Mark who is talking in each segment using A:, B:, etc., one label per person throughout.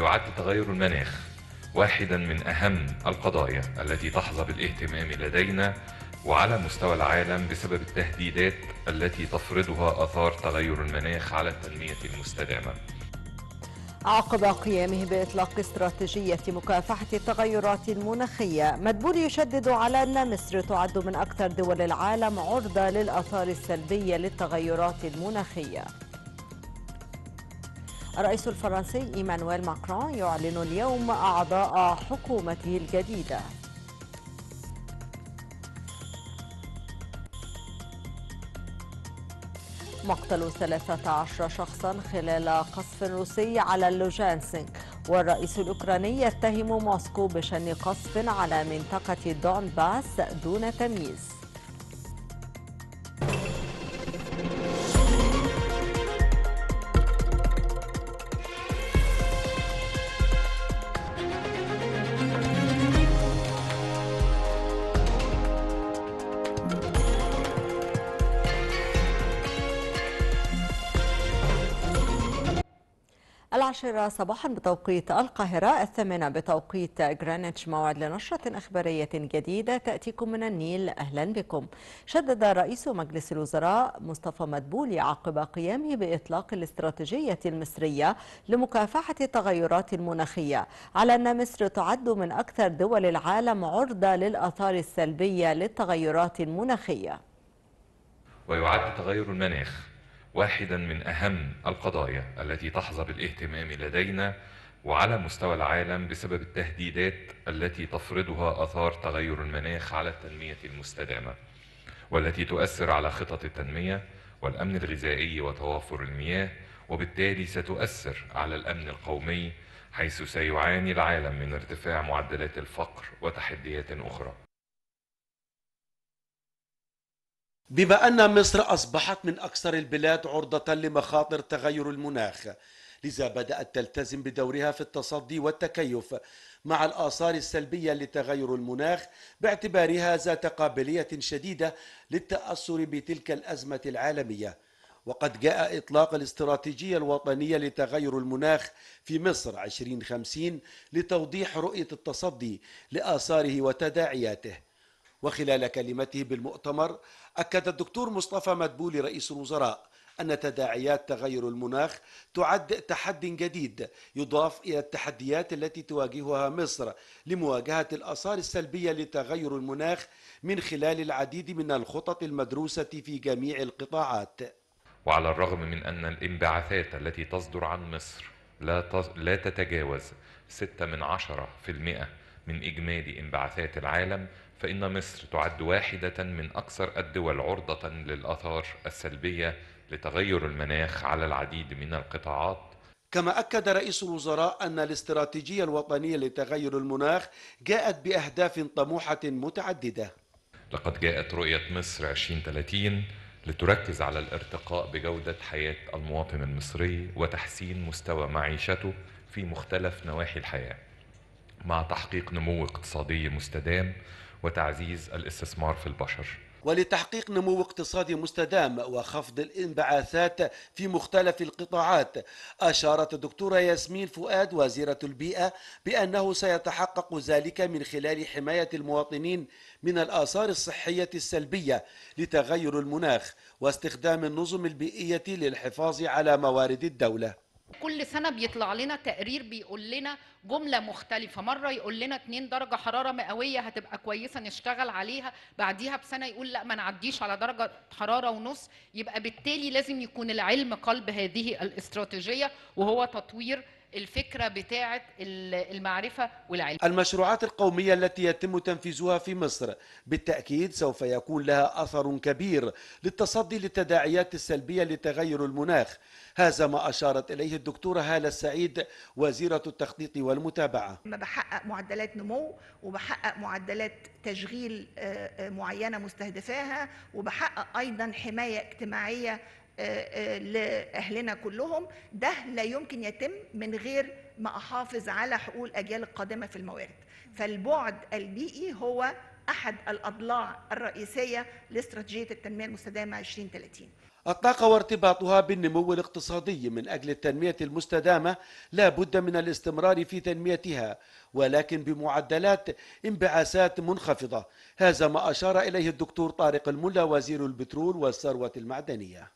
A: ويعد تغير المناخ واحدا من أهم القضايا التي تحظى بالاهتمام لدينا وعلى مستوى العالم بسبب التهديدات التي تفرضها آثار تغير المناخ على التنمية المستدامة.
B: عقب قيامه بإطلاق استراتيجية مكافحة التغيرات المناخية مدبولي يشدد على أن مصر تعد من أكثر دول العالم عرضة للآثار السلبية للتغيرات المناخية الرئيس الفرنسي إيمانويل ماكرون يعلن اليوم أعضاء حكومته الجديدة مقتل 13 شخصا خلال قصف روسي على لوجانسك والرئيس الأوكراني يتهم موسكو بشن قصف على منطقة دونباس دون تمييز العاشرة صباحا بتوقيت القاهرة الثامنة بتوقيت جرانيتش موعد لنشرة أخبارية جديدة تأتيكم من النيل أهلا بكم شدد رئيس مجلس الوزراء مصطفى مدبولي عقب قيامه بإطلاق الاستراتيجية المصرية لمكافحة التغيرات المناخية على أن مصر تعد من أكثر دول العالم عرضة للآثار السلبية للتغيرات
A: المناخية ويعد تغير المناخ واحدا من أهم القضايا التي تحظى بالاهتمام لدينا وعلى مستوى العالم بسبب التهديدات التي تفرضها آثار تغير المناخ على التنمية المستدامة والتي تؤثر على خطط التنمية والأمن الغذائي وتوافر المياه وبالتالي ستؤثر على الأمن القومي حيث سيعاني العالم من ارتفاع معدلات الفقر وتحديات أخرى
C: بما أن مصر أصبحت من أكثر البلاد عرضة لمخاطر تغير المناخ لذا بدأت تلتزم بدورها في التصدي والتكيف مع الآثار السلبية لتغير المناخ باعتبارها ذات قابلية شديدة للتأثر بتلك الأزمة العالمية وقد جاء إطلاق الاستراتيجية الوطنية لتغير المناخ في مصر 2050 لتوضيح رؤية التصدي لآثاره وتداعياته وخلال كلمته بالمؤتمر أكد الدكتور مصطفى مدبولي رئيس الوزراء أن تداعيات تغير المناخ تعد تحدي جديد يضاف إلى التحديات التي تواجهها مصر لمواجهة الآثار السلبية لتغير المناخ من خلال العديد من الخطط المدروسة في جميع القطاعات.
A: وعلى الرغم من أن الانبعاثات التي تصدر عن مصر لا لا تتجاوز 6 من 10% من إجمالي انبعاثات العالم فإن مصر تعد واحدة من أكثر الدول عرضة للآثار السلبية لتغير المناخ على العديد من القطاعات
C: كما أكد رئيس الوزراء أن الاستراتيجية الوطنية لتغير المناخ جاءت بأهداف طموحة متعددة
A: لقد جاءت رؤية مصر 2030 لتركز على الارتقاء بجودة حياة المواطن المصري وتحسين مستوى معيشته في مختلف نواحي الحياة مع تحقيق نمو اقتصادي مستدام وتعزيز الاستثمار في البشر
C: ولتحقيق نمو اقتصادي مستدام وخفض الانبعاثات في مختلف القطاعات أشارت الدكتورة ياسمين فؤاد وزيرة البيئة بأنه سيتحقق ذلك من خلال حماية المواطنين من الآثار الصحية السلبية لتغير المناخ واستخدام النظم البيئية للحفاظ على موارد الدولة
B: كل سنه بيطلع لنا تقرير بيقول لنا جمله مختلفه مره يقول لنا 2 درجه حراره مئويه هتبقى كويسه نشتغل عليها بعديها بسنه يقول لا ما نعديش على درجه حراره ونص يبقى بالتالي لازم يكون العلم قلب هذه الاستراتيجيه وهو تطوير الفكرة بتاعة المعرفة والعلم
C: المشروعات القومية التي يتم تنفيذها في مصر بالتأكيد سوف يكون لها أثر كبير للتصدي للتداعيات السلبية لتغير المناخ هذا ما أشارت إليه الدكتورة هالة السعيد وزيرة التخطيط والمتابعة
A: ما بحقق
B: معدلات نمو وبحقق معدلات تشغيل آه، آه، معينة مستهدفاها وبحقق أيضا حماية اجتماعية آه، آه، لاهلنا كلهم ده لا يمكن يتم من غير ما احافظ على حقوق الاجيال القادمه في الموارد فالبعد البيئي هو احد الاضلاع الرئيسيه لاستراتيجيه التنميه المستدامه 2030
C: الطاقة وارتباطها بالنمو الاقتصادي من أجل التنمية المستدامة لا بد من الاستمرار في تنميتها ولكن بمعدلات انبعاثات منخفضة هذا ما أشار إليه الدكتور طارق الملا وزير البترول والثروة المعدنية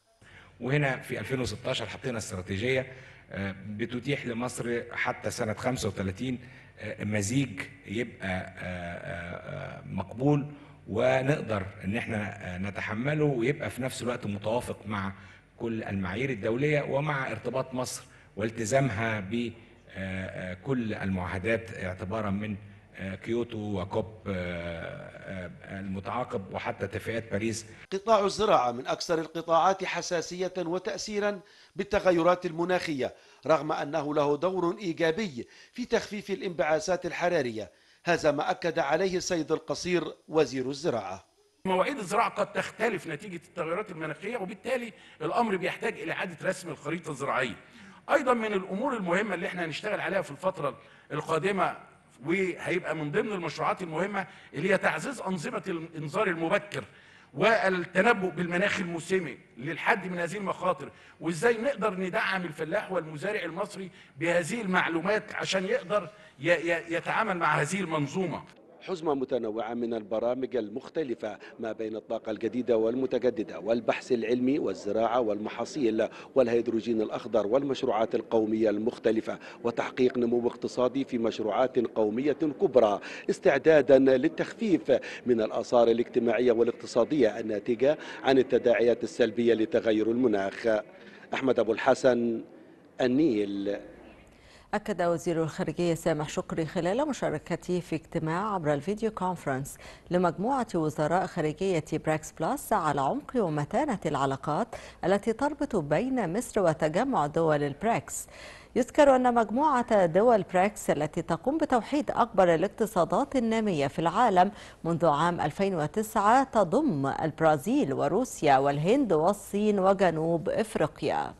A: وهنا في 2016 حطينا استراتيجيه آه، بتتيح لمصر حتى سنه 35 آه، مزيج يبقى آه، مقبول ونقدر ان احنا نتحمله ويبقى في نفس الوقت متوافق مع كل المعايير الدوليه ومع ارتباط مصر والتزامها بكل المعاهدات اعتبارا من آه، كيوتو وكوب آه، آه، المتعاقب وحتى اتفاقيات
C: باريس قطاع الزراعة من أكثر القطاعات حساسية وتأثيرا بالتغيرات المناخية رغم أنه له دور إيجابي في تخفيف الانبعاثات الحرارية هذا ما أكد عليه السيد القصير وزير الزراعة مواعيد الزراعة قد تختلف نتيجة التغيرات المناخية وبالتالي الأمر بيحتاج إلى إعادة رسم الخريطة الزراعية أيضا من الأمور المهمة اللي احنا هنشتغل عليها في الفترة القادمة وهيبقى من ضمن المشروعات المهمه اللي هي تعزيز انظمه الانذار المبكر والتنبؤ بالمناخ الموسمي للحد من هذه المخاطر وازاي نقدر ندعم الفلاح والمزارع المصري بهذه المعلومات عشان يقدر يتعامل مع هذه المنظومه حزمة متنوعة من البرامج المختلفة ما بين الطاقة الجديدة والمتجددة والبحث العلمي والزراعة والمحاصيل والهيدروجين الأخضر والمشروعات القومية المختلفة وتحقيق نمو اقتصادي في مشروعات قومية كبرى استعدادا للتخفيف من الآثار الاجتماعية والاقتصادية الناتجة عن التداعيات السلبية لتغير المناخ أحمد أبو الحسن النيل
B: أكد وزير الخارجية سامح شكري خلال مشاركته في اجتماع عبر الفيديو كونفرنس لمجموعة وزراء خارجية براكس بلس على عمق ومتانة العلاقات التي تربط بين مصر وتجمع دول البراكس يذكر أن مجموعة دول براكس التي تقوم بتوحيد أكبر الاقتصادات النامية في العالم منذ عام 2009 تضم البرازيل وروسيا والهند والصين وجنوب إفريقيا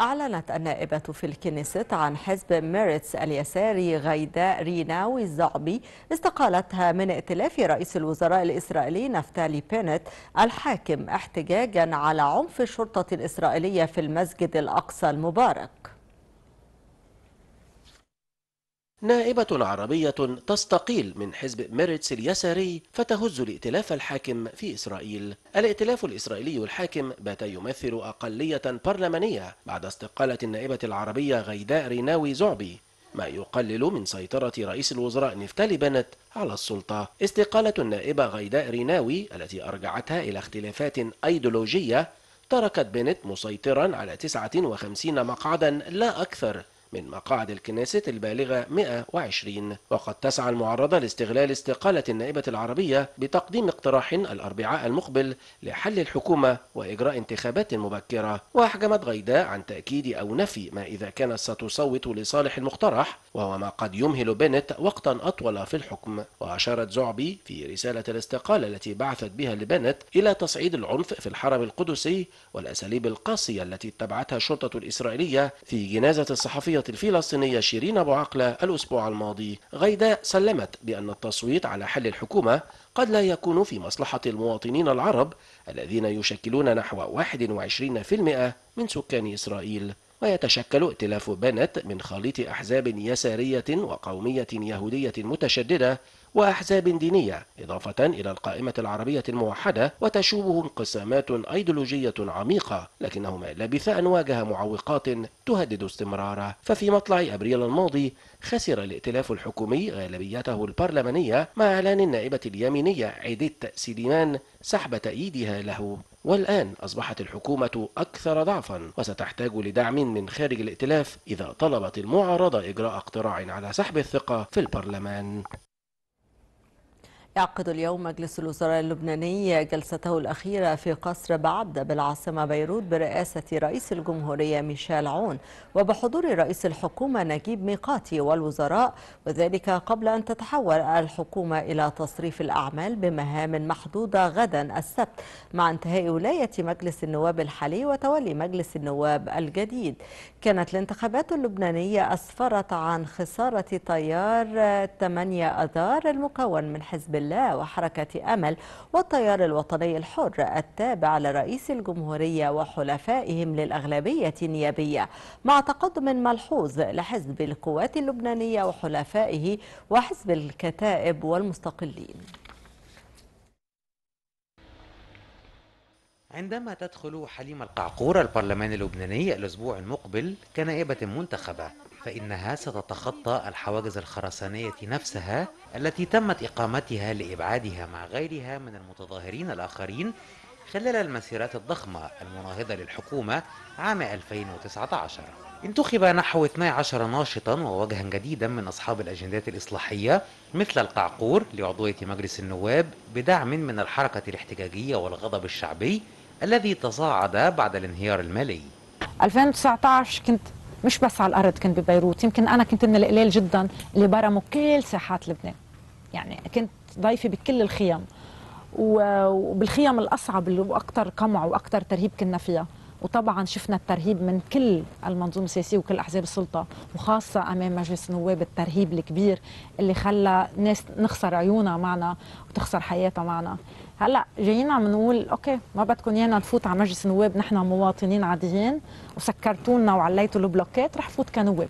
B: أعلنت النائبة في الكنيست عن حزب ميريتس اليساري غيداء ريناوي الزعبي استقالتها من ائتلاف رئيس الوزراء الإسرائيلي نفتالي بينت الحاكم احتجاجا على عنف الشرطة الإسرائيلية في المسجد الأقصى المبارك
D: نائبة عربية تستقيل من حزب ميرتس اليساري فتهز الائتلاف الحاكم في إسرائيل الائتلاف الإسرائيلي الحاكم بات يمثل أقلية برلمانية بعد استقالة النائبة العربية غيداء ريناوي زعبي ما يقلل من سيطرة رئيس الوزراء نفتالي بنت على السلطة استقالة النائبة غيداء ريناوي التي أرجعتها إلى اختلافات أيديولوجية تركت بنت مسيطرا على 59 مقعدا لا أكثر من مقاعد الكنيسة البالغة 120 وقد تسعى المعرضة لاستغلال استقالة النائبة العربية بتقديم اقتراح الأربعاء المقبل لحل الحكومة وإجراء انتخابات مبكرة وأحجمت غيداء عن تأكيد أو نفي ما إذا كانت ستصوت لصالح المقترح وهو ما قد يمهل بنت وقتا أطول في الحكم وأشارت زعبي في رسالة الاستقالة التي بعثت بها لبنت إلى تصعيد العنف في الحرم القدسي والأساليب القاسية التي اتبعتها الشرطة الإسرائيلية في جنازة الصحفية الصحفيه الفلسطينية شيرين أبو عقلة الأسبوع الماضي غيداء سلمت بأن التصويت على حل الحكومة قد لا يكون في مصلحة المواطنين العرب الذين يشكلون نحو 21% من سكان إسرائيل ويتشكل ائتلاف بنت من خليط أحزاب يسارية وقومية يهودية متشددة وأحزاب دينية إضافة إلى القائمة العربية الموحدة وتشوبه انقسامات أيديولوجية عميقة لكنه ما لبث أن واجه معوقات تهدد استمراره ففي مطلع أبريل الماضي خسر الائتلاف الحكومي غالبيته البرلمانية مع إعلان النائبة اليمينية عيديت سيديمان سحب تأييدها له والآن أصبحت الحكومة أكثر ضعفا وستحتاج لدعم من خارج الائتلاف إذا طلبت المعارضة إجراء اقتراع على سحب الثقة في البرلمان
B: يعقد اليوم مجلس الوزراء اللبناني جلسته الأخيرة في قصر بعبدة بالعاصمة بيروت برئاسة رئيس الجمهورية ميشيل عون وبحضور رئيس الحكومة نجيب ميقاتي والوزراء وذلك قبل أن تتحول الحكومة إلى تصريف الأعمال بمهام محدودة غدا السبت مع انتهاء ولاية مجلس النواب الحالي وتولي مجلس النواب الجديد كانت الانتخابات اللبنانية أسفرت عن خسارة تيار 8 أذار المكون من حزب الله لا وحركة أمل والتيار الوطني الحر التابع لرئيس الجمهورية وحلفائهم للأغلبية النيابية مع تقدم ملحوظ لحزب القوات اللبنانية وحلفائه وحزب الكتائب والمستقلين
E: عندما تدخل حليمة القعقور البرلمان اللبناني الأسبوع المقبل كنائبة منتخبة فإنها ستتخطى الحواجز الخرسانية نفسها التي تمت إقامتها لإبعادها مع غيرها من المتظاهرين الآخرين خلال المسيرات الضخمة المناهضة للحكومة عام 2019 انتخب نحو 12 ناشطا ووجها جديدا من أصحاب الأجندات الإصلاحية مثل القعقور لعضوية مجلس النواب بدعم من الحركة الاحتجاجية والغضب الشعبي الذي تصاعد بعد الانهيار المالي 2019 كنت مش بس على الارض كنت ببيروت يمكن انا كنت من القليل جدا اللي برموا كل ساحات لبنان يعني كنت ضيفه بكل الخيام وبالخيام الاصعب اللي واكثر قمع واكثر ترهيب كنا فيها وطبعا شفنا الترهيب من كل المنظومه السياسيه وكل احزاب السلطه وخاصه امام مجلس النواب الترهيب الكبير اللي خلى ناس نخسر عيونها معنا وتخسر حياتها معنا هلا جايين عم نقول اوكي ما بدكم ايانا نفوت على مجلس النواب نحن مواطنين عاديين وسكرتوا لنا وعليتوا البلوكات رح فوت كنواب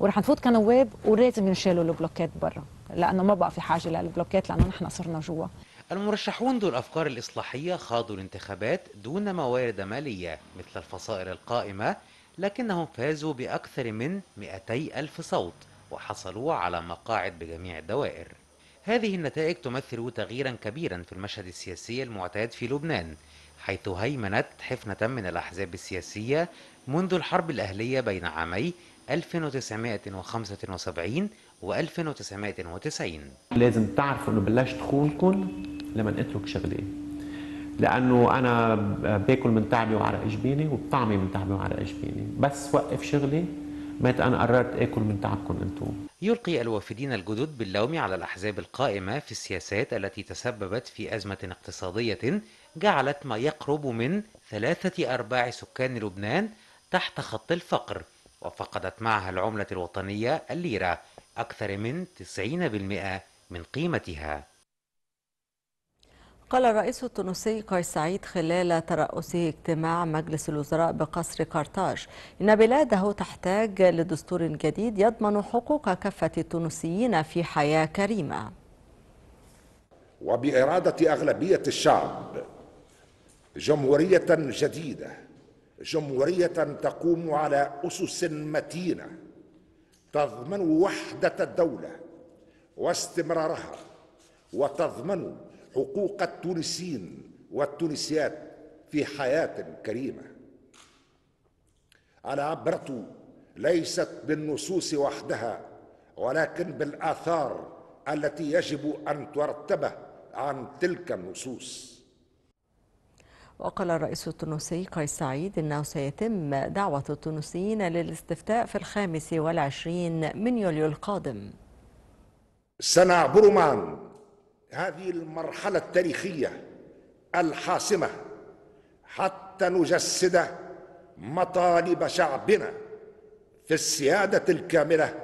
E: ورح نفوت كنواب ولازم ينشالوا البلوكات برا لانه ما بقى في حاجه للبلوكات لانه نحن صرنا جوا المرشحون ذو الافكار الاصلاحيه خاضوا الانتخابات دون موارد ماليه مثل الفصائل القائمه لكنهم فازوا باكثر من 200 الف صوت وحصلوا على مقاعد بجميع الدوائر هذه النتائج تمثل تغييرا كبيرا في المشهد السياسي المعتاد في لبنان حيث هيمنت حفنة من الأحزاب السياسية منذ الحرب الأهلية بين عامي 1975 و 1990
F: لازم تعرفوا انه بلشت خونكم لما اترك شغلي لانه انا باكل من تعبي وعرق جبيني وبطعمي من تعبي وعرق جبيني بس وقف شغلي مات أنا قررت آكل من تعبكم
E: أنتم يلقي الوافدين الجدد باللوم على الأحزاب القائمة في السياسات التي تسببت في أزمة اقتصادية جعلت ما يقرب من ثلاثة أرباع سكان لبنان تحت خط الفقر وفقدت معها العملة الوطنية الليرة أكثر من 90% من قيمتها
B: قال الرئيس التونسي قيس سعيد خلال ترأسه اجتماع مجلس الوزراء بقصر قرطاج إن بلاده تحتاج لدستور جديد يضمن حقوق كافة التونسيين في حياة كريمة
G: وبإرادة أغلبية الشعب جمهورية جديدة جمهورية تقوم على أسس متينة تضمن وحدة الدولة واستمرارها وتضمن حقوق التونسيين والتونسيات في حياة كريمة العبرة ليست بالنصوص وحدها ولكن بالآثار التي يجب أن ترتبه عن تلك النصوص
B: وقال الرئيس التونسي قيس سعيد أنه سيتم دعوة التونسيين للاستفتاء في الخامس والعشرين من يوليو القادم
G: سنعبر معا هذه المرحلة التاريخية الحاسمة حتى نجسد مطالب شعبنا في السيادة الكاملة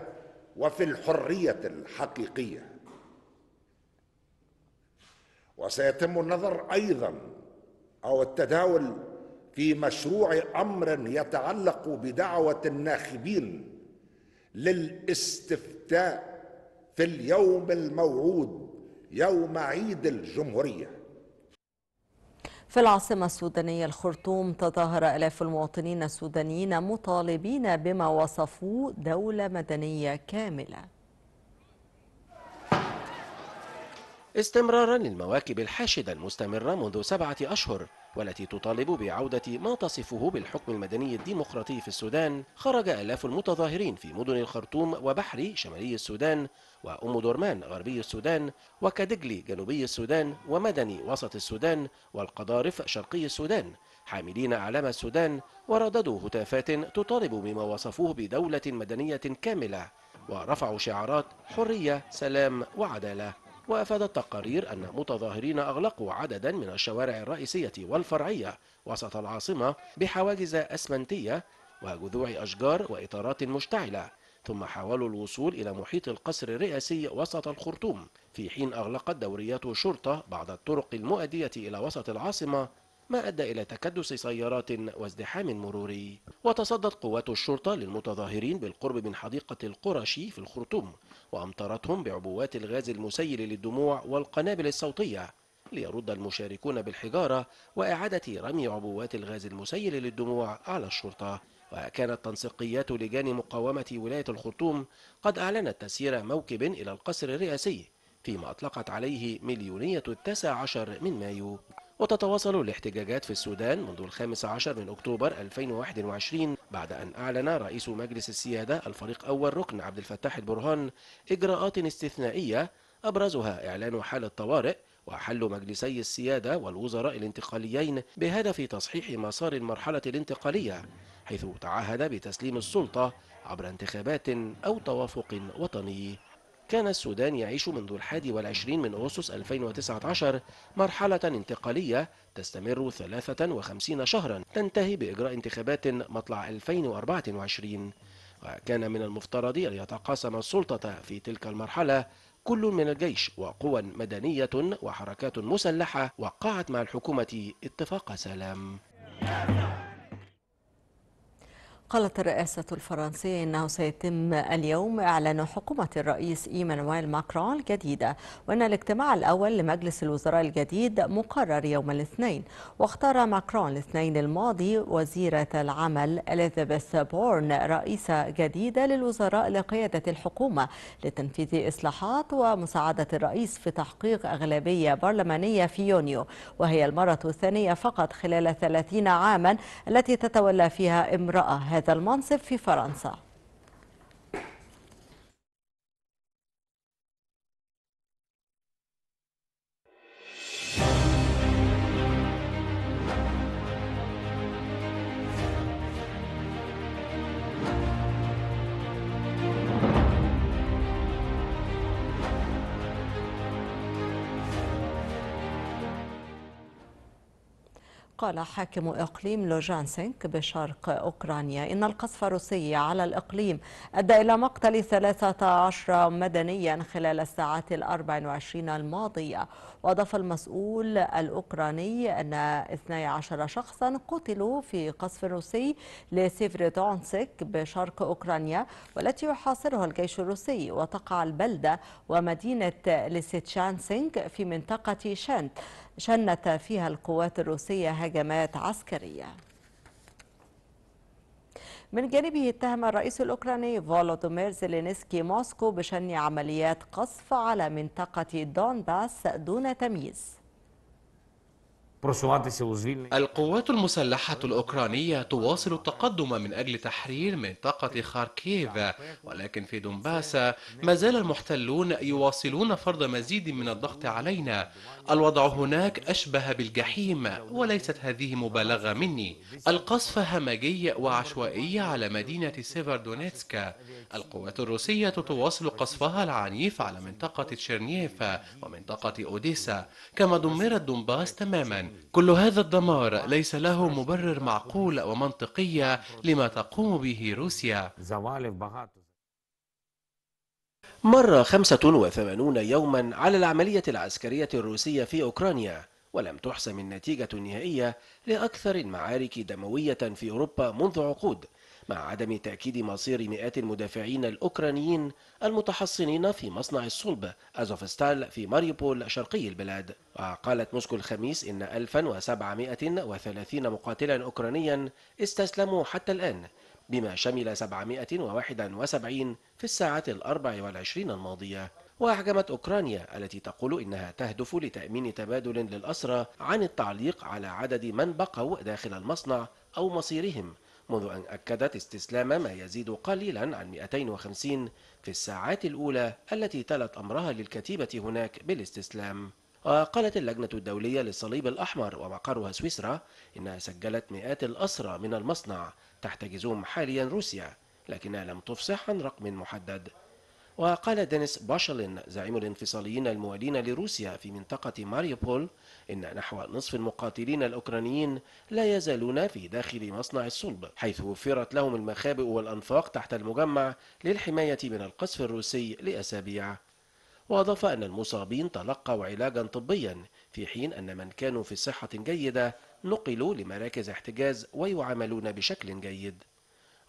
G: وفي الحرية الحقيقية وسيتم النظر أيضا أو التداول في مشروع أمر يتعلق بدعوة الناخبين للاستفتاء في اليوم الموعود يوم عيد الجمهورية
B: في العاصمة السودانية الخرطوم تظاهر آلاف المواطنين السودانيين مطالبين بما وصفوه دولة مدنية كاملة
D: استمرارا للمواكب الحاشدة المستمرة منذ سبعة أشهر والتي تطالب بعودة ما تصفه بالحكم المدني الديمقراطي في السودان خرج آلاف المتظاهرين في مدن الخرطوم وبحري شمالي السودان وأم درمان غربي السودان وكدجلي جنوبي السودان ومدني وسط السودان والقضارف شرقي السودان حاملين أعلام السودان ورددوا هتافات تطالب بما وصفوه بدولة مدنية كاملة ورفعوا شعارات حرية سلام وعدالة وأفادت تقارير أن متظاهرين أغلقوا عددا من الشوارع الرئيسية والفرعية وسط العاصمة بحواجز أسمنتية وجذوع أشجار وإطارات مشتعلة ثم حاولوا الوصول إلى محيط القصر الرئاسي وسط الخرطوم في حين أغلقت دوريات شرطة بعض الطرق المؤدية إلى وسط العاصمة ما أدى إلى تكدس سيارات وازدحام مروري وتصدت قوات الشرطة للمتظاهرين بالقرب من حديقة القرشي في الخرطوم وأمطرتهم بعبوات الغاز المسيل للدموع والقنابل الصوتية ليرد المشاركون بالحجارة وإعادة رمي عبوات الغاز المسيل للدموع على الشرطة وكانت تنسيقيات لجان مقاومة ولاية الخرطوم قد أعلنت تسيير موكب إلى القصر الرئاسي فيما أطلقت عليه مليونية التاسع عشر من مايو وتتواصل الاحتجاجات في السودان منذ الخامس عشر من أكتوبر 2021 بعد أن أعلن رئيس مجلس السيادة الفريق أول ركن عبد الفتاح البرهان إجراءات استثنائية أبرزها إعلان حال الطوارئ وحل مجلسي السيادة والوزراء الانتقاليين بهدف تصحيح مسار المرحلة الانتقالية حيث تعهد بتسليم السلطة عبر انتخابات أو توافق وطني كان السودان يعيش منذ الحادي والعشرين من أغسطس 2019 مرحلة انتقالية تستمر 53 شهرا تنتهي بإجراء انتخابات مطلع 2024 وكان من المفترض أن يتقاسم السلطة في تلك المرحلة كل من الجيش وقوى مدنية وحركات مسلحة وقعت مع الحكومة اتفاق سلام
B: قالت الرئاسة الفرنسية أنه سيتم اليوم إعلان حكومة الرئيس إيمانويل ماكرون الجديدة وأن الاجتماع الأول لمجلس الوزراء الجديد مقرر يوم الاثنين واختار ماكرون الاثنين الماضي وزيرة العمل إليزابيث بورن رئيسة جديدة للوزراء لقيادة الحكومة لتنفيذ إصلاحات ومساعدة الرئيس في تحقيق أغلبية برلمانية في يونيو وهي المرة الثانية فقط خلال 30 عاما التي تتولى فيها امرأة هذا المنصب في فرنسا قال حاكم إقليم لوجانسينك بشرق أوكرانيا إن القصف الروسي على الإقليم أدى إلى مقتل 13 مدنيا خلال الساعات ال 24 الماضية وأضاف المسؤول الأوكراني أن 12 شخصا قتلوا في قصف روسي دونسك بشرق أوكرانيا والتي يحاصرها الجيش الروسي وتقع البلدة ومدينة لسيتشانسينك في منطقة شانت شنت فيها القوات الروسية هجمات عسكرية من جانبه اتهم الرئيس الأوكراني فولودومير زيلينسكي موسكو بشن عمليات قصف على منطقة دونباس دون تمييز
A: القوات
F: المسلحة الأوكرانية تواصل التقدم من أجل تحرير منطقة خاركيف ولكن في دونباس ما زال المحتلون يواصلون فرض مزيد من الضغط علينا الوضع هناك أشبه بالجحيم وليست هذه مبالغة مني القصف همجي وعشوائي على مدينة سيفردونيتسكا القوات الروسية تواصل قصفها العنيف على منطقة تشيرنيف ومنطقة أوديسا كما دمرت دونباس تماماً كل هذا الدمار ليس له مبرر معقول ومنطقي لما تقوم به روسيا
D: مر 85 يوما على العملية العسكرية الروسية في أوكرانيا ولم تحسم النتيجة النهائية لأكثر المعارك دموية في أوروبا منذ عقود مع عدم تأكيد مصير مئات المدافعين الأوكرانيين المتحصنين في مصنع الصلب أزوفستال في ماريوبول شرقي البلاد وقالت موسكو الخميس إن 1730 مقاتلا أوكرانيا استسلموا حتى الآن بما شمل 771 في الساعة الأربع والعشرين الماضية وأحجمت أوكرانيا التي تقول إنها تهدف لتأمين تبادل للأسرى عن التعليق على عدد من بقوا داخل المصنع أو مصيرهم منذ أن أكدت استسلام ما يزيد قليلا عن 250 في الساعات الأولى التي تلت أمرها للكتيبة هناك بالاستسلام وقالت اللجنة الدولية للصليب الأحمر ومقرها سويسرا إنها سجلت مئات الأسرى من المصنع تحتجزهم حاليا روسيا لكنها لم تفصح عن رقم محدد وقال دينيس باشلين زعيم الانفصاليين الموالين لروسيا في منطقة ماريوبول إن نحو نصف المقاتلين الأوكرانيين لا يزالون في داخل مصنع الصلب حيث وفرت لهم المخابئ والأنفاق تحت المجمع للحماية من القصف الروسي لأسابيع وأضاف أن المصابين تلقوا علاجا طبيا في حين أن من كانوا في صحة جيدة نقلوا لمراكز احتجاز ويعاملون بشكل جيد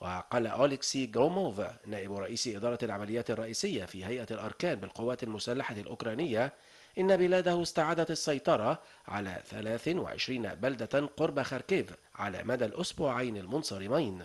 D: وقال أوليكسي جروموف نائب رئيس إدارة العمليات الرئيسية في هيئة الأركان بالقوات المسلحة الأوكرانية إن بلاده استعادت السيطرة على 23 بلدة قرب خاركيف على مدى الأسبوعين المنصرمين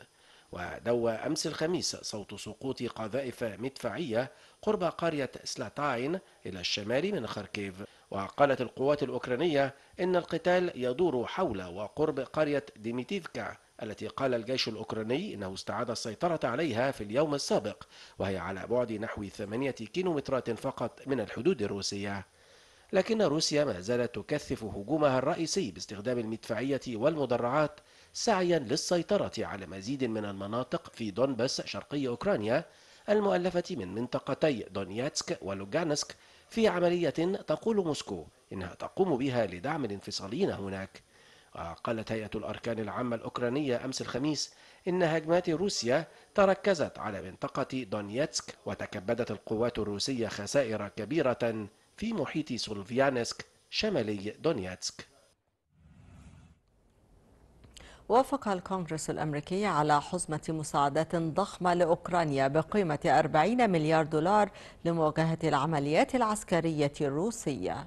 D: ودوى أمس الخميس صوت سقوط قذائف مدفعية قرب قرية سلاتاين إلى الشمال من خاركيف وقالت القوات الأوكرانية إن القتال يدور حول وقرب قرية ديميتيفكا التي قال الجيش الأوكراني إنه استعاد السيطرة عليها في اليوم السابق وهي على بعد نحو 8 كيلومترات فقط من الحدود الروسية لكن روسيا ما زالت تكثف هجومها الرئيسي باستخدام المدفعية والمدرعات سعيا للسيطرة على مزيد من المناطق في دونباس شرقي أوكرانيا المؤلفة من منطقتي دونياتسك ولوغانسك في عملية تقول موسكو إنها تقوم بها لدعم الانفصاليين هناك وقالت هيئة الأركان العامة الأوكرانية أمس الخميس إن هجمات روسيا تركزت على منطقة دونيتسك وتكبدت القوات الروسية خسائر كبيرة في محيط سولفيانسك شمالي دونيتسك
B: وافق الكونغرس الأمريكي على حزمة مساعدات ضخمة لأوكرانيا بقيمة 40 مليار دولار لمواجهة العمليات العسكرية الروسية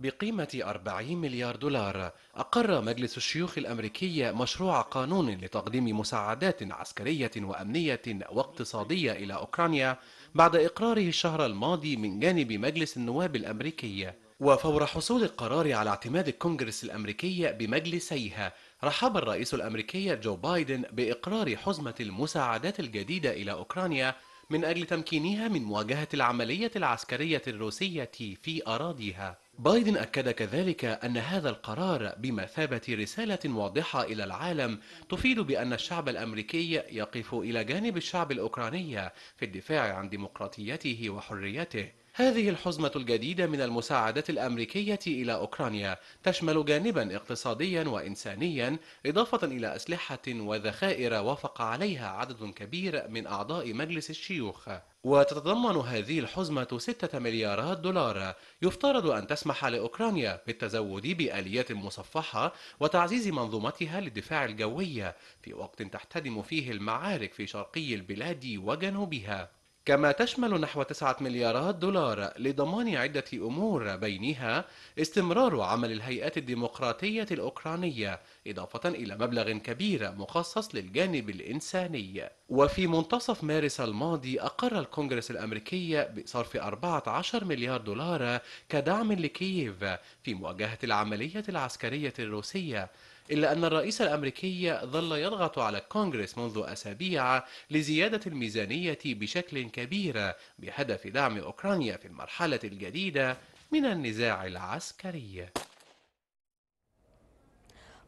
F: بقيمة 40 مليار دولار أقر مجلس الشيوخ الأمريكي مشروع قانون لتقديم مساعدات عسكرية وأمنية واقتصادية إلى أوكرانيا بعد إقراره الشهر الماضي من جانب مجلس النواب الأمريكي وفور حصول القرار على اعتماد الكونجرس الأمريكي بمجلسيها رحب الرئيس الأمريكي جو بايدن بإقرار حزمة المساعدات الجديدة إلى أوكرانيا من أجل تمكينها من مواجهة العملية العسكرية الروسية في أراضيها بايدن أكد كذلك أن هذا القرار بمثابة رسالة واضحة إلى العالم تفيد بأن الشعب الأمريكي يقف إلى جانب الشعب الأوكراني في الدفاع عن ديمقراطيته وحريته هذه الحزمة الجديدة من المساعدات الأمريكية إلى أوكرانيا تشمل جانبا اقتصاديا وإنسانيا إضافة إلى أسلحة وذخائر وافق عليها عدد كبير من أعضاء مجلس الشيوخ وتتضمن هذه الحزمة 6 مليارات دولار يفترض أن تسمح لأوكرانيا بالتزود بآليات مصفحة وتعزيز منظومتها للدفاع الجوي في وقت تحتدم فيه المعارك في شرقي البلاد وجنوبها كما تشمل نحو 9 مليارات دولار لضمان عدة أمور بينها استمرار عمل الهيئات الديمقراطية الأوكرانية إضافة إلى مبلغ كبير مخصص للجانب الإنساني وفي منتصف مارس الماضي أقر الكونغرس الأمريكي بصرف 14 مليار دولار كدعم لكييف في مواجهة العملية العسكرية الروسية إلا أن الرئيس الأمريكي ظل يضغط على الكونغرس منذ أسابيع لزيادة الميزانية بشكل كبير بهدف دعم أوكرانيا في المرحلة الجديدة من النزاع العسكري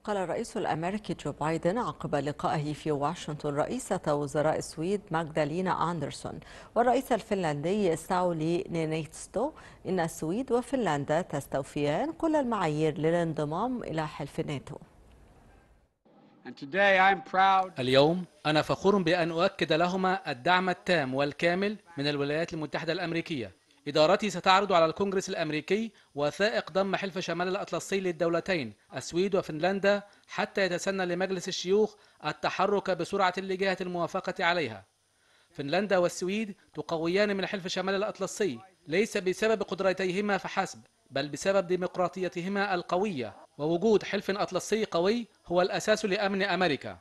B: قال الرئيس الأمريكي جو بايدن عقب لقائه في واشنطن رئيسة وزراء السويد ماجدالينا أندرسون والرئيس الفنلندي ساولي نينيتستو إن السويد وفنلندا تستوفيان كل المعايير للانضمام إلى حلف الناتو
D: اليوم أنا فخور بأن أؤكد لهما الدعم التام والكامل من الولايات المتحدة الأمريكية إدارتي ستعرض على الكونغرس الأمريكي وثائق ضم حلف شمال الأطلسي للدولتين السويد وفنلندا حتى يتسنى لمجلس الشيوخ التحرك بسرعة لجهة الموافقة عليها فنلندا والسويد تقويان من حلف شمال الأطلسي ليس بسبب قدرتيهما فحسب بل بسبب ديمقراطيتهما القوية ووجود حلف أطلسي قوي هو الأساس لأمن أمريكا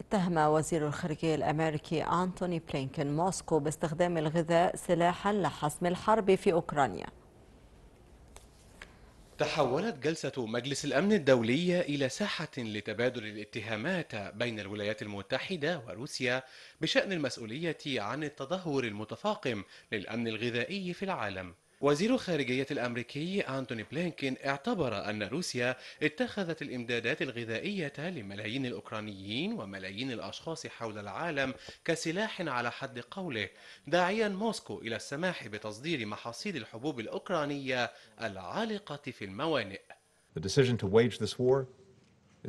B: اتهم وزير الخارجية الأمريكي أنتوني بلينكن موسكو باستخدام الغذاء سلاحا لحسم الحرب في أوكرانيا
F: تحولت جلسة مجلس الأمن الدولي إلى ساحة لتبادل الاتهامات بين الولايات المتحدة وروسيا بشأن المسؤولية عن التدهور المتفاقم للأمن الغذائي في العالم وزير الخارجية الأمريكي أنتوني بلينكين اعتبر أن روسيا اتخذت الإمدادات الغذائية لملايين الأوكرانيين وملايين الأشخاص حول العالم كسلاح على حد قوله داعيا موسكو إلى السماح بتصدير محاصيل الحبوب الأوكرانية العالقة في الموانئ
B: The decision to wage this war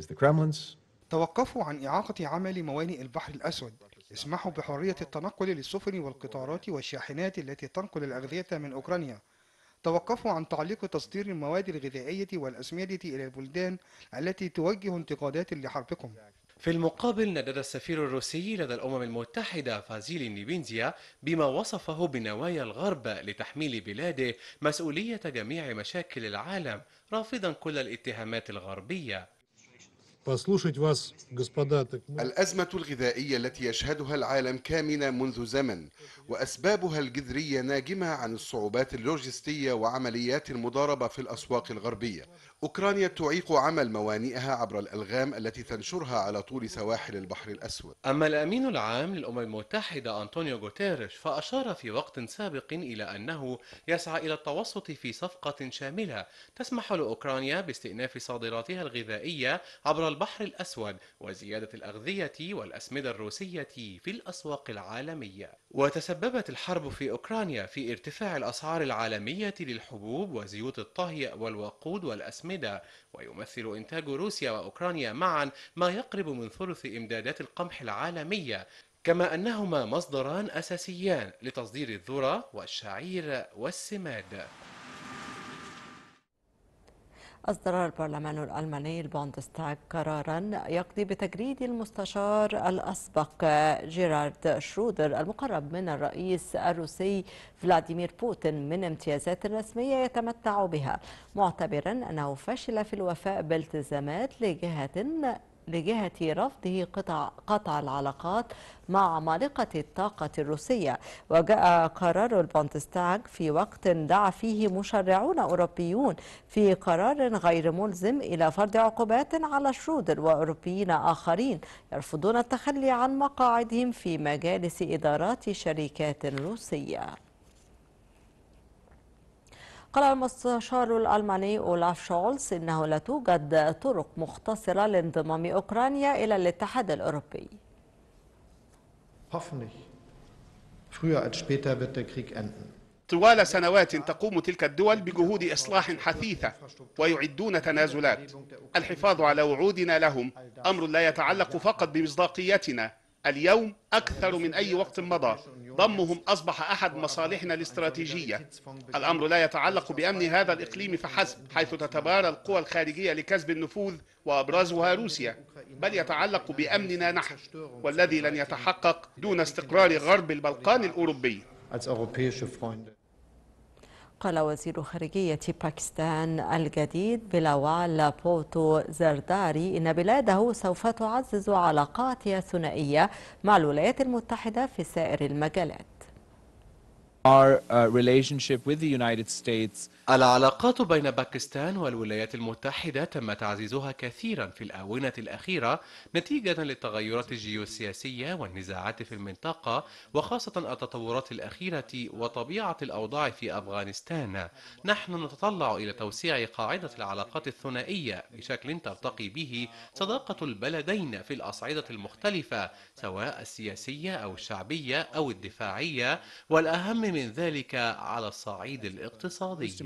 B: is the Kremlin's.
G: توقفوا عن إعاقة عمل
H: موانئ البحر الأسود اسمحوا بحرية التنقل للسفن والقطارات والشاحنات التي تنقل الأغذية من أوكرانيا توقفوا عن تعليق تصدير المواد الغذائية والأسمدة إلى البلدان التي توجه انتقادات لحربكم
F: في المقابل ندد السفير الروسي لدى الأمم المتحدة فازيلي نيبينزيا بما وصفه بنوايا الغرب لتحميل بلاده مسؤولية جميع مشاكل العالم رافضا كل الاتهامات الغربية
G: الأزمة
C: الغذائية التي يشهدها العالم كامنة منذ زمن وأسبابها الجذرية ناجمة عن الصعوبات اللوجستية وعمليات المضاربة في الأسواق الغربية أوكرانيا تعيق عمل موانئها عبر الألغام التي تنشرها على طول سواحل البحر الأسود
F: أما الأمين العام للأمم المتحدة أنطونيو غوتيريش فأشار في وقت سابق إلى أنه يسعى إلى التوسط في صفقة شاملة تسمح لأوكرانيا باستئناف صادراتها الغذائية عبر البحر الأسود وزيادة الأغذية والأسمدة الروسية في الأسواق العالمية وتسببت الحرب في أوكرانيا في ارتفاع الأسعار العالمية للحبوب وزيوت الطهي والوقود والأسمدة متعتمدة ويمثل إنتاج روسيا وأوكرانيا معا ما يقرب من ثلث إمدادات القمح العالمية كما أنهما مصدران أساسيان لتصدير الذرة والشعير والسماد
B: أصدر البرلمان الألماني البوندستاغ قرارا يقضي بتجريد المستشار الأسبق جيرارد شرودر المقرب من الرئيس الروسي فلاديمير بوتين من امتيازات رسمية يتمتع بها معتبرا أنه فشل في الوفاء بالتزامات لجهة لجهة رفضه قطع, قطع العلاقات مع مالقة الطاقة الروسية وجاء قرار البوندستاغ في وقت دعا فيه مشرعون أوروبيون في قرار غير ملزم إلى فرض عقوبات على شرودر وأوروبيين آخرين يرفضون التخلي عن مقاعدهم في مجالس إدارات شركات روسية قال المستشار الألماني أولاف شولز إنه لا توجد طرق مختصرة لانضمام أوكرانيا إلى الاتحاد الأوروبي
G: طوال سنوات تقوم تلك الدول بجهود إصلاح حثيثة ويعدون تنازلات الحفاظ على وعودنا لهم أمر لا يتعلق فقط بمصداقيتنا اليوم أكثر من أي وقت مضى ضمهم أصبح أحد مصالحنا الاستراتيجية الأمر لا يتعلق بأمن هذا الإقليم فحسب حيث تتبارى القوى الخارجية لكسب النفوذ وأبرزها روسيا بل يتعلق بأمننا نحن والذي لن يتحقق دون استقرار غرب البلقان الأوروبي
B: قال وزير خارجية باكستان الجديد بلاوال بوتو زرداري إن بلاده سوف تعزز علاقاتها الثنائية مع الولايات المتحدة في سائر المجالات
F: Our uh, relationship with the United States. العلاقات بين باكستان والولايات المتحدة تم تعزيزها كثيرا في الآونة الأخيرة نتيجة للتغيرات الجيوسياسية والنزاعات في المنطقة وخاصة التطورات الأخيرة وطبيعة الأوضاع في أفغانستان. نحن نتطلع إلى توسيع قاعدة العلاقات الثنائية بشكل ترتقي به صداقة البلدين في الأصعدة المختلفة سواء السياسية أو الشعبية أو الدفاعية والأهم من ذلك على الصعيد الاقتصادي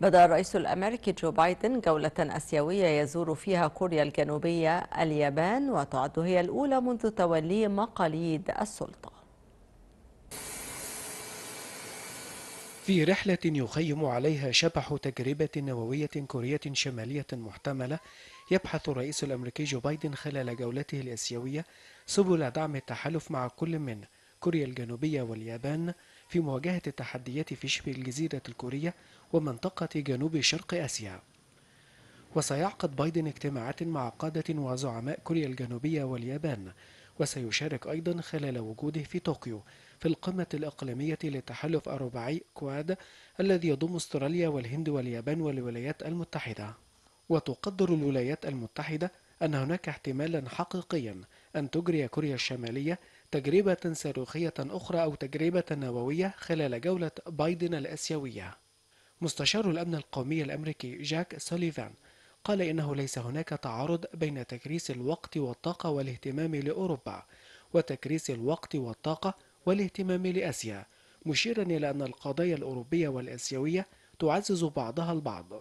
B: بدأ الرئيس الأمريكي جو بايدن جولة أسيوية يزور فيها كوريا الجنوبية اليابان وتعد هي الأولى منذ تولي مقاليد السلطة
H: في رحلة يخيم عليها شبح تجربة نووية كورية شمالية محتملة يبحث الرئيس الأمريكي جو بايدن خلال جولته الآسيوية سبل دعم التحالف مع كل من كوريا الجنوبية واليابان في مواجهة التحديات في شبه الجزيرة الكورية ومنطقة جنوب شرق آسيا وسيعقد بايدن اجتماعات مع قادة وزعماء كوريا الجنوبية واليابان وسيشارك أيضا خلال وجوده في طوكيو في القمة الإقليمية للتحالف الرباعي كواد الذي يضم استراليا والهند واليابان والولايات المتحدة وتقدر الولايات المتحدة أن هناك احتمالا حقيقيا أن تجري كوريا الشمالية تجربة صاروخية أخرى أو تجربة نووية خلال جولة بايدن الآسيوية. مستشار الأمن القومي الأمريكي جاك سوليفان قال إنه ليس هناك تعارض بين تكريس الوقت والطاقة والاهتمام لأوروبا وتكريس الوقت والطاقة والاهتمام لآسيا، مشيرا إلى أن القضايا الأوروبية والآسيوية تعزز بعضها البعض.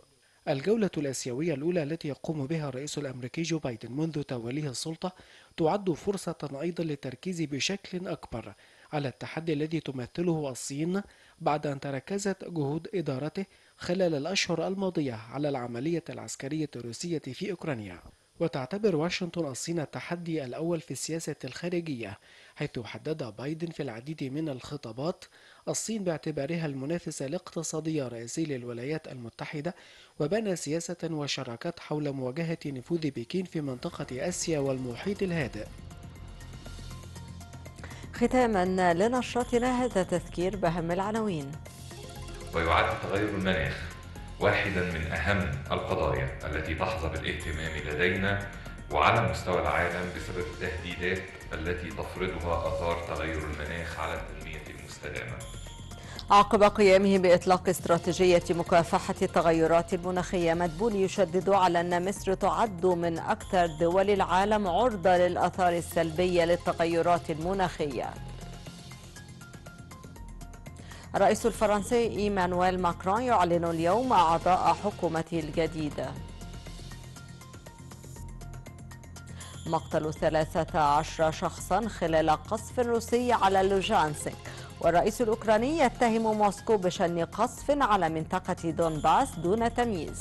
H: الجولة الآسيوية الأولى التي يقوم بها الرئيس الأمريكي جو بايدن منذ توليه السلطة تعد فرصة أيضا للتركيز بشكل أكبر على التحدي الذي تمثله الصين بعد أن تركزت جهود إدارته خلال الأشهر الماضية على العملية العسكرية الروسية في أوكرانيا. وتعتبر واشنطن الصين التحدي الأول في السياسة الخارجية حيث حدد بايدن في العديد من الخطابات الصين باعتبارها المنافسة الاقتصادية الرئيسي للولايات المتحدة وبنى سياسة وشراكات حول مواجهة نفوذ بكين في منطقة
B: آسيا والمحيط الهادئ ختاما لنشرتنا هذا تذكير بأهم العناوين
A: ويعد تغير المناخ واحدا من أهم القضايا التي تحظى بالاهتمام لدينا وعلى مستوى العالم بسبب التهديدات التي تفرضها آثار تغير المناخ على التنمية السلامة
B: عقب قيامه بإطلاق استراتيجية مكافحة التغيرات المناخية مدبول يشدد على أن مصر تعد من أكثر دول العالم عرضة للآثار السلبية للتغيرات المناخية الرئيس الفرنسي إيمانويل ماكرون يعلن اليوم أعضاء حكومته الجديدة مقتل 13 شخصا خلال قصف روسي على لوجانسك والرئيس الأوكراني يتهم موسكو بشن قصف على منطقة دونباس دون تمييز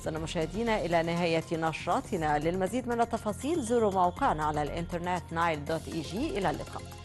B: وصلنا مشاهدينا إلى نهاية نشراتنا للمزيد من التفاصيل زوروا موقعنا على الإنترنت نايل دوت إي جي إلى اللقاء